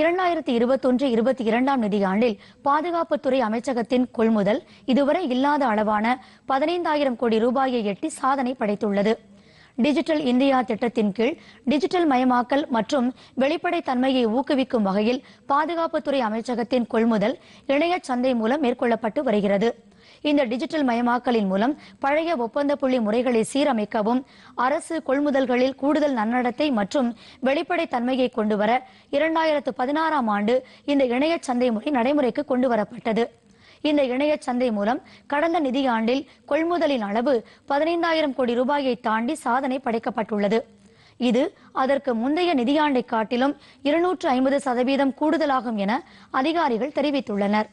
இரண்டாயிரத்தி இருபத்தொன்று இருபத்தி இரண்டாம் நிதியாண்டில் பாதுகாப்புத்துறை அமைச்சகத்தின் கொள்முதல் இதுவரை இல்லாத அளவான பதினைந்தாயிரம் கோடி ரூபாயை எட்டி சாதனை படைத்துள்ளது டிஜிட்டல் இந்தியா திட்டத்தின் கீழ் டிஜிட்டல் மயமாக்கல் மற்றும் வெளிப்படைத்தன்மையை ஊக்குவிக்கும் வகையில் பாதுகாப்புத்துறை அமைச்சகத்தின் கொள்முதல் இணைய சந்தை மூலம் மேற்கொள்ளப்பட்டு வருகிறது இந்த டிஜிட்டல் மயமாக்கலின் மூலம் பழைய ஒப்பந்த புள்ளி முறைகளை சீரமைக்கவும் அரசு கொள்முதல்களில் கூடுதல் நன்னடத்தை மற்றும் வெளிப்படைத்தன்மையை கொண்டுவர இரண்டாயிரத்து பதினாறாம் ஆண்டு இந்த இணைய சந்தை முறை நடைமுறைக்கு கொண்டுவரப்பட்டது இந்த இணைய சந்தை மூலம் கடந்த நிதியாண்டில் கொள்முதலின் அளவு பதினைந்தாயிரம் கோடி ரூபாயை தாண்டி சாதனை படைக்கப்பட்டுள்ளது இது அதற்கு முந்தைய நிதியாண்டை காட்டிலும் இருநூற்று ஐம்பது சதவீதம் கூடுதலாகும் என அதிகாரிகள் தெரிவித்துள்ளனர்